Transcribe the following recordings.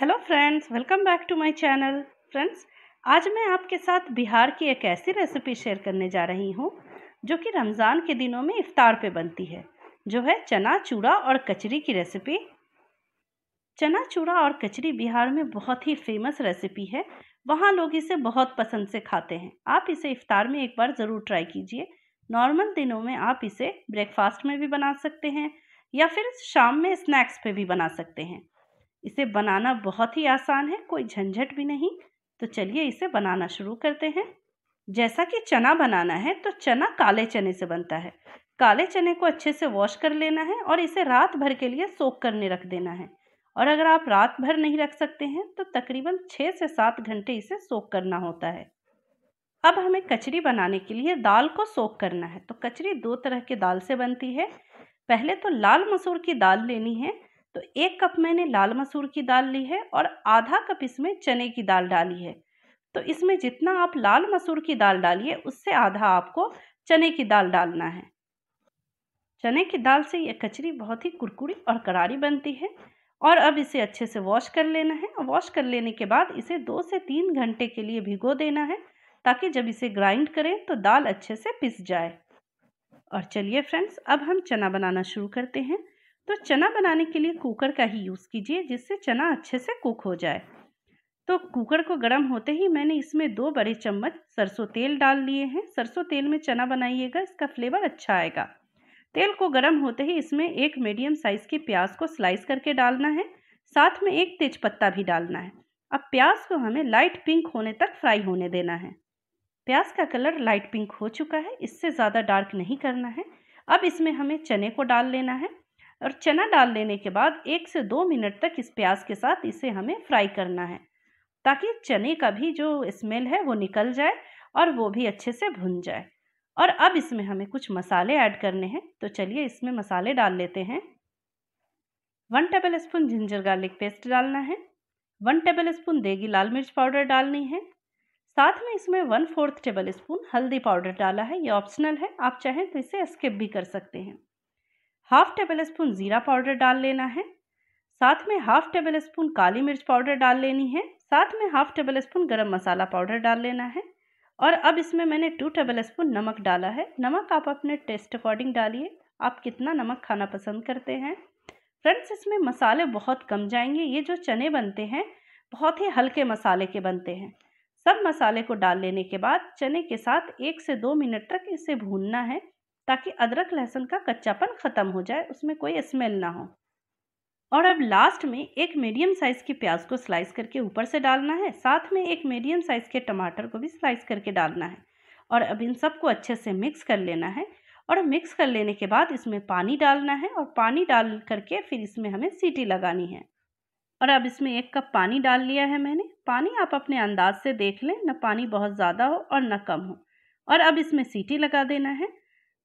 hello friends welcome back to my channel friends आज मैं आपके साथ बिहार की एक ऐसी रेसिपी शेयर करने जा रही हूँ जो कि रमज़ान के दिनों में इफ्तार पे बनती है जो है चना चूड़ा और कचरी की रेसिपी चना चूड़ा और कचरी बिहार में बहुत ही फेमस रेसिपी है वहाँ लोग इसे बहुत पसंद से खाते हैं आप इसे इफ़ार में एक बार ज़रूर ट्राई कीजिए नॉर्मल दिनों में आप इसे ब्रेकफास्ट में भी बना सकते हैं या फिर शाम में स्नैक्स पर भी बना सकते हैं इसे बनाना बहुत ही आसान है कोई झंझट भी नहीं तो चलिए इसे बनाना शुरू करते हैं जैसा कि चना बनाना है तो चना काले चने से बनता है काले चने को अच्छे से वॉश कर लेना है और इसे रात भर के लिए सोख करने रख देना है और अगर आप रात भर नहीं रख सकते हैं तो तकरीबन छः से सात घंटे इसे सोख करना होता है अब हमें कचरी बनाने के लिए दाल को सोख करना है तो कचरी दो तरह के दाल से बनती है पहले तो लाल मसूर की दाल लेनी है तो एक कप मैंने लाल मसूर की दाल ली है और आधा कप इसमें चने की दाल डाली है तो इसमें जितना आप लाल मसूर की दाल डालिए उससे आधा आपको चने की दाल डालना है चने की दाल से ये कचरी बहुत ही कुरकुरी और करारी बनती है और अब इसे अच्छे से वॉश कर लेना है और वॉश कर लेने के बाद इसे दो से तीन घंटे के लिए भिगो देना है ताकि जब इसे ग्राइंड करें तो दाल अच्छे से पिस जाए और चलिए फ्रेंड्स अब हम चना बनाना शुरू करते हैं तो चना बनाने के लिए कुकर का ही यूज़ कीजिए जिससे चना अच्छे से कुक हो जाए तो कुकर को गर्म होते ही मैंने इसमें दो बड़े चम्मच सरसों तेल डाल लिए हैं सरसों तेल में चना बनाइएगा इसका फ्लेवर अच्छा आएगा तेल को गर्म होते ही इसमें एक मीडियम साइज़ की प्याज को स्लाइस करके डालना है साथ में एक तेज पत्ता भी डालना है अब प्याज को हमें लाइट पिंक होने तक फ्राई होने देना है प्याज का कलर लाइट पिंक हो चुका है इससे ज़्यादा डार्क नहीं करना है अब इसमें हमें चने को डाल लेना है और चना डाल लेने के बाद एक से दो मिनट तक इस प्याज के साथ इसे हमें फ्राई करना है ताकि चने का भी जो स्मेल है वो निकल जाए और वो भी अच्छे से भुन जाए और अब इसमें हमें कुछ मसाले ऐड करने हैं तो चलिए इसमें मसाले डाल लेते हैं one tablespoon ginger garlic paste डालना है वन टेबल स्पून देगी लाल मिर्च पाउडर डालनी है साथ में इसमें वन फोर्थ टेबल स्पून हल्दी पाउडर डाला है ये ऑप्शनल है आप चाहें तो इसे स्किप भी कर सकते हैं हाफ टेबल स्पून ज़ीरा पाउडर डाल लेना है साथ में हाफ टेबल स्पून काली मिर्च पाउडर डाल लेनी है साथ में हाफ टेबल स्पून गर्म मसाला पाउडर डाल लेना है और अब इसमें मैंने टू टेबल स्पून नमक डाला है नमक आप अपने टेस्ट अकॉर्डिंग डालिए आप कितना नमक खाना पसंद करते हैं फ्रेंड्स इसमें मसाले बहुत कम जाएंगे ये जो चने बनते हैं बहुत ही हल्के मसाले के बनते हैं सब मसाले को डाल लेने के बाद चने के साथ एक से दो मिनट तक इसे भूनना है ताकि अदरक लहसुन का कच्चापन ख़त्म हो जाए उसमें कोई स्मेल ना हो और अब लास्ट में एक मीडियम साइज़ की प्याज को स्लाइस करके ऊपर से डालना है साथ में एक मीडियम साइज़ के टमाटर को भी स्लाइस करके डालना है और अब इन सबको अच्छे से मिक्स कर लेना है और मिक्स कर लेने के बाद इसमें पानी डालना है और पानी डाल करके फिर इसमें हमें सीटी लगानी है और अब इसमें एक कप पानी डाल लिया है मैंने पानी आप अपने अंदाज से देख लें न पानी बहुत ज़्यादा हो और न कम हो और अब इसमें सीटी लगा देना है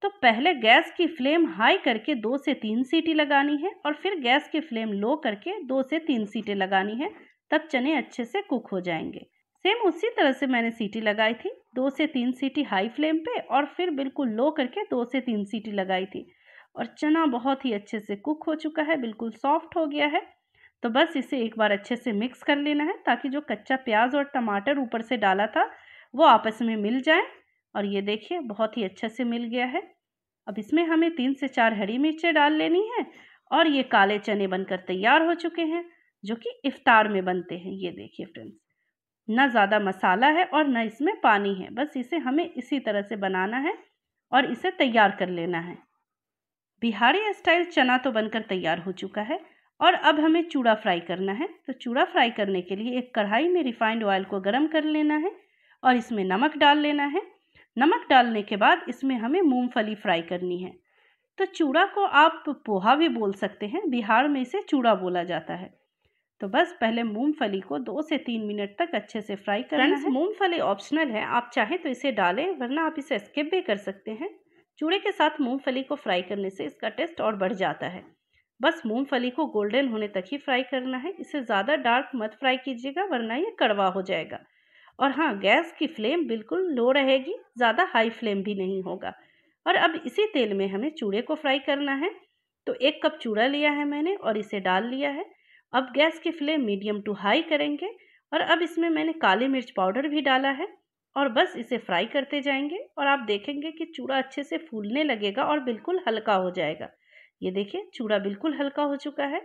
तो पहले गैस की फ्लेम हाई करके दो से तीन सीटी लगानी है और फिर गैस की फ्लेम लो करके दो से तीन सीटें लगानी है तब चने अच्छे से कुक हो जाएंगे सेम उसी तरह से मैंने सीटी लगाई थी दो से तीन सीटी हाई फ्लेम पे और फिर बिल्कुल लो करके दो से तीन सीटी लगाई थी और चना बहुत ही अच्छे से कुक हो चुका है बिल्कुल सॉफ्ट हो गया है तो बस इसे एक बार अच्छे से मिक्स कर लेना है ताकि जो कच्चा प्याज और टमाटर ऊपर से डाला था वो आपस में मिल जाए और ये देखिए बहुत ही अच्छे से मिल गया है अब इसमें हमें तीन से चार हरी मिर्चें डाल लेनी है और ये काले चने बनकर तैयार हो चुके हैं जो कि इफ्तार में बनते हैं ये देखिए फ्रेंड्स ना ज़्यादा मसाला है और ना इसमें पानी है बस इसे हमें इसी तरह से बनाना है और इसे तैयार कर लेना है बिहारी स्टाइल चना तो बनकर तैयार हो चुका है और अब हमें चूड़ा फ्राई करना है तो चूड़ा फ्राई करने के लिए एक कढ़ाई में रिफाइंड ऑयल को गर्म कर लेना है और इसमें नमक डाल लेना है नमक डालने के बाद इसमें हमें मूंगफली फ्राई करनी है तो चूड़ा को आप पोहा भी बोल सकते हैं बिहार में इसे चूड़ा बोला जाता है तो बस पहले मूंगफली को दो से तीन मिनट तक अच्छे से फ्राई करना है मूंगफली ऑप्शनल है आप चाहें तो इसे डालें वरना आप इसे स्किप भी कर सकते हैं चूड़े के साथ मूंगफली को फ्राई करने से इसका टेस्ट और बढ़ जाता है बस मूंगफली को गोल्डन होने तक ही फ्राई करना है इसे ज़्यादा डार्क मत फ्राई कीजिएगा वरना ये कड़वा हो जाएगा और हाँ गैस की फ्लेम बिल्कुल लो रहेगी ज़्यादा हाई फ्लेम भी नहीं होगा और अब इसी तेल में हमें चूड़े को फ्राई करना है तो एक कप चूड़ा लिया है मैंने और इसे डाल लिया है अब गैस की फ्लेम मीडियम टू हाई करेंगे और अब इसमें मैंने काली मिर्च पाउडर भी डाला है और बस इसे फ्राई करते जाएंगे और आप देखेंगे कि चूड़ा अच्छे से फूलने लगेगा और बिल्कुल हल्का हो जाएगा ये देखिए चूड़ा बिल्कुल हल्का हो चुका है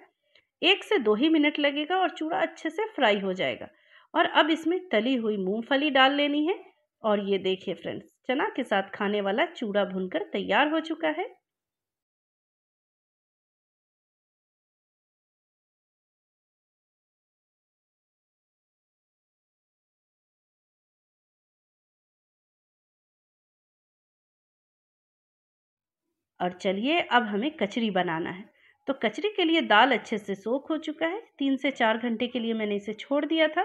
एक से दो ही मिनट लगेगा और चूड़ा अच्छे से फ्राई हो जाएगा और अब इसमें तली हुई मूंगफली डाल लेनी है और ये देखिए फ्रेंड्स चना के साथ खाने वाला चूड़ा भुनकर तैयार हो चुका है और चलिए अब हमें कचरी बनाना है तो कचरी के लिए दाल अच्छे से सोख हो चुका है तीन से चार घंटे के लिए मैंने इसे छोड़ दिया था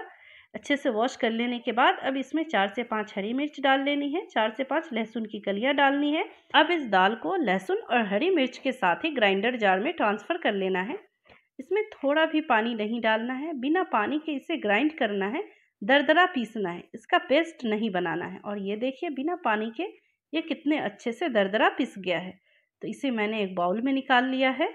अच्छे से वॉश कर लेने के बाद अब इसमें चार से पाँच हरी मिर्च डाल लेनी है चार से पाँच लहसुन की कलियाँ डालनी है अब इस दाल को लहसुन और हरी मिर्च के साथ ही ग्राइंडर जार में ट्रांसफ़र कर लेना है इसमें थोड़ा भी पानी नहीं डालना है बिना पानी के इसे ग्राइंड करना है दरदरा पीसना है इसका पेस्ट नहीं बनाना है और ये देखिए बिना पानी के ये कितने अच्छे से दरदरा पिस गया है तो इसे मैंने एक बाउल में निकाल लिया है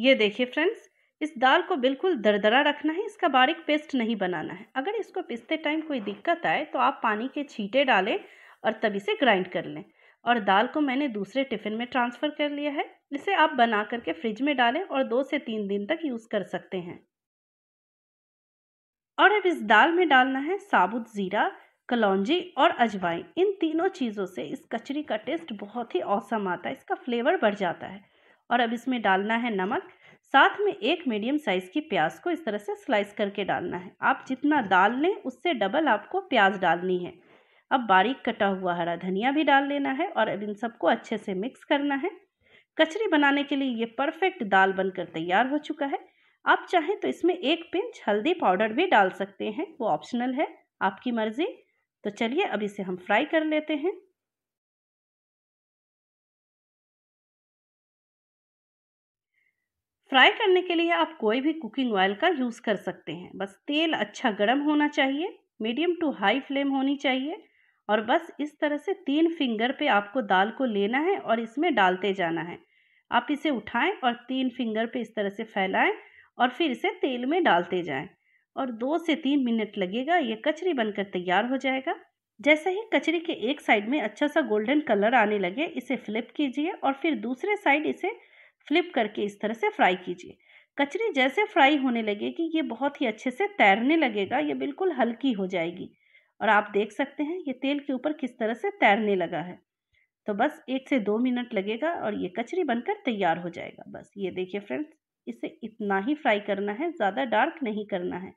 ये देखिए फ्रेंड्स इस दाल को बिल्कुल दरदरा रखना है इसका बारीक पेस्ट नहीं बनाना है अगर इसको पिसते टाइम कोई दिक्कत आए तो आप पानी के छींटे डालें और तब इसे ग्राइंड कर लें और दाल को मैंने दूसरे टिफ़िन में ट्रांसफ़र कर लिया है इसे आप बना करके फ्रिज में डालें और दो से तीन दिन तक यूज़ कर सकते हैं और अब इस दाल में डालना है साबुत ज़ीरा कलौजी और अजवाइन इन तीनों चीज़ों से इस कचरी का टेस्ट बहुत ही औसम आता है इसका फ्लेवर बढ़ जाता है और अब इसमें डालना है नमक साथ में एक मीडियम साइज़ की प्याज को इस तरह से स्लाइस करके डालना है आप जितना डाल लें उससे डबल आपको प्याज डालनी है अब बारीक कटा हुआ हरा धनिया भी डाल लेना है और अब इन सबको अच्छे से मिक्स करना है कचरी बनाने के लिए ये परफेक्ट दाल बनकर तैयार हो चुका है आप चाहें तो इसमें एक पिंच हल्दी पाउडर भी डाल सकते हैं वो ऑप्शनल है आपकी मर्ज़ी तो चलिए अब इसे हम फ्राई कर लेते हैं फ्राई करने के लिए आप कोई भी कुकिंग ऑयल का यूज़ कर सकते हैं बस तेल अच्छा गर्म होना चाहिए मीडियम टू हाई फ्लेम होनी चाहिए और बस इस तरह से तीन फिंगर पे आपको दाल को लेना है और इसमें डालते जाना है आप इसे उठाएं और तीन फिंगर पे इस तरह से फैलाएं और फिर इसे तेल में डालते जाएं और दो से तीन मिनट लगेगा ये कचरी बनकर तैयार हो जाएगा जैसे ही कचरी के एक साइड में अच्छा सा गोल्डन कलर आने लगे इसे फ्लिप कीजिए और फिर दूसरे साइड इसे फ्लिप करके इस तरह से फ्राई कीजिए कचरी जैसे फ्राई होने लगेगी ये बहुत ही अच्छे से तैरने लगेगा ये बिल्कुल हल्की हो जाएगी और आप देख सकते हैं ये तेल के ऊपर किस तरह से तैरने लगा है तो बस एक से दो मिनट लगेगा और ये कचरी बनकर तैयार हो जाएगा बस ये देखिए फ्रेंड्स इसे इतना ही फ्राई करना है ज़्यादा डार्क नहीं करना है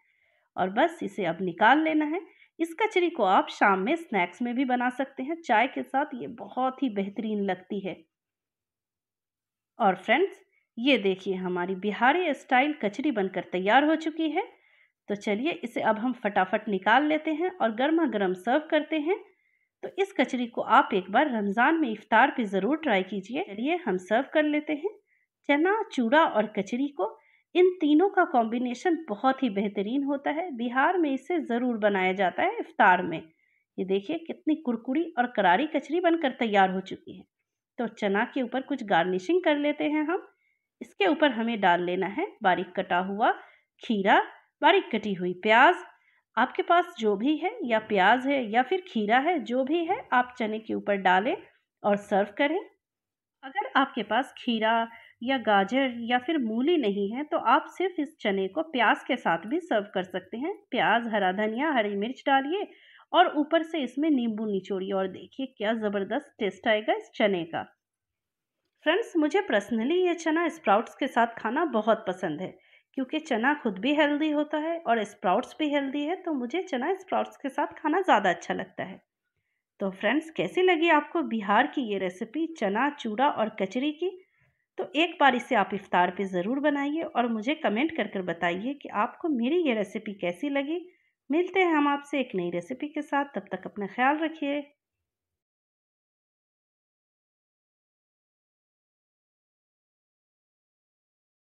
और बस इसे अब निकाल लेना है इस कचरी को आप शाम में स्नैक्स में भी बना सकते हैं चाय के साथ ये बहुत ही बेहतरीन लगती है और फ्रेंड्स ये देखिए हमारी बिहारी स्टाइल कचरी बनकर तैयार हो चुकी है तो चलिए इसे अब हम फटाफट निकाल लेते हैं और गर्मा गर्म सर्व करते हैं तो इस कचरी को आप एक बार रमज़ान में इफ़ार पे ज़रूर ट्राई कीजिए चलिए हम सर्व कर लेते हैं चना चूड़ा और कचरी को इन तीनों का कॉम्बिनेशन बहुत ही बेहतरीन होता है बिहार में इसे ज़रूर बनाया जाता है इफ्तार में ये देखिए कितनी कुरकुरी और करारी कचरी बनकर तैयार हो चुकी है तो चना के ऊपर कुछ गार्निशिंग कर लेते हैं हम इसके ऊपर हमें डाल लेना है बारीक कटा हुआ खीरा बारीक कटी हुई प्याज आपके पास जो भी है या प्याज है या फिर खीरा है जो भी है आप चने के ऊपर डालें और सर्व करें अगर आपके पास खीरा या गाजर या फिर मूली नहीं है तो आप सिर्फ इस चने को प्याज के साथ भी सर्व कर सकते हैं प्याज हरा धनिया हरी मिर्च डालिए और ऊपर से इसमें नींबू निचोड़िए और देखिए क्या ज़बरदस्त टेस्ट आएगा इस चने का फ्रेंड्स मुझे पर्सनली ये चना स्प्राउट्स के साथ खाना बहुत पसंद है क्योंकि चना खुद भी हेल्दी होता है और स्प्राउट्स भी हेल्दी है तो मुझे चना स्प्राउट्स के साथ खाना ज़्यादा अच्छा लगता है तो फ्रेंड्स कैसी लगी आपको बिहार की ये रेसिपी चना चूड़ा और कचरी की तो एक बार इसे आप इफ़ार पे ज़रूर बनाइए और मुझे कमेंट कर कर बताइए कि आपको मेरी ये रेसिपी कैसी लगी मिलते हैं हम आपसे एक नई रेसिपी के साथ तब तक अपना ख्याल रखिए